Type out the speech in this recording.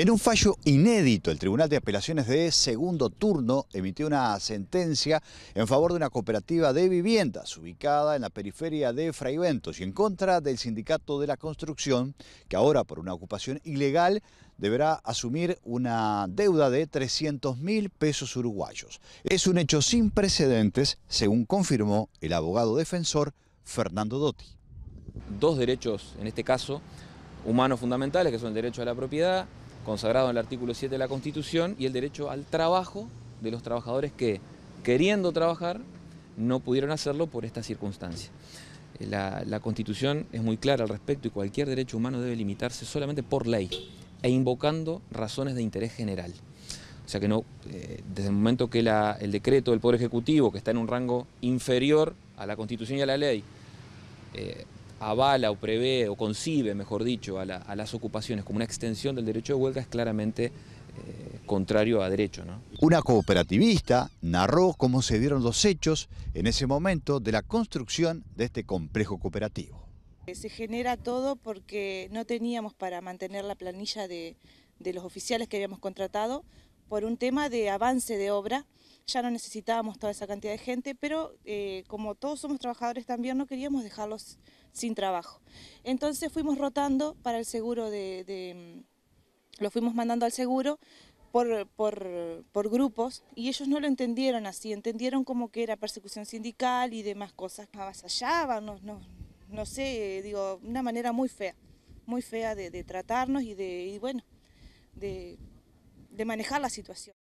En un fallo inédito, el Tribunal de Apelaciones de Segundo Turno emitió una sentencia en favor de una cooperativa de viviendas ubicada en la periferia de Fraiventos y en contra del Sindicato de la Construcción, que ahora por una ocupación ilegal deberá asumir una deuda de 300 mil pesos uruguayos. Es un hecho sin precedentes, según confirmó el abogado defensor Fernando Dotti. Dos derechos, en este caso, humanos fundamentales, que son el derecho a la propiedad consagrado en el artículo 7 de la Constitución, y el derecho al trabajo de los trabajadores que, queriendo trabajar, no pudieron hacerlo por esta circunstancia. Eh, la, Constitución es muy clara al respecto y cualquier derecho humano debe limitarse solamente por ley e invocando razones de interés general. O sea que no, eh, desde el momento que el decreto del Poder Ejecutivo, que está en un rango inferior a la Constitución y a la ley, eh, avala o prevé o concibe, mejor dicho, a, las ocupaciones como una extensión del derecho de huelga es claramente eh, contrario a derecho. Una cooperativista narró cómo se dieron los hechos en ese momento de la construcción de este complejo cooperativo. Eh, se genera todo porque no teníamos para mantener la planilla de los oficiales que habíamos contratado por un tema de avance de obra ya no necesitábamos toda esa cantidad de gente, pero eh, como todos somos trabajadores también, no queríamos dejarlos sin trabajo. Entonces fuimos rotando para el seguro de... Mm, lo fuimos mandando al seguro por, grupos y ellos no lo entendieron así, entendieron como que era persecución sindical y demás cosas. Avasallaban, no, no, sé, digo, una manera muy fea, muy fea de, tratarnos y de, bueno, de manejar la situación.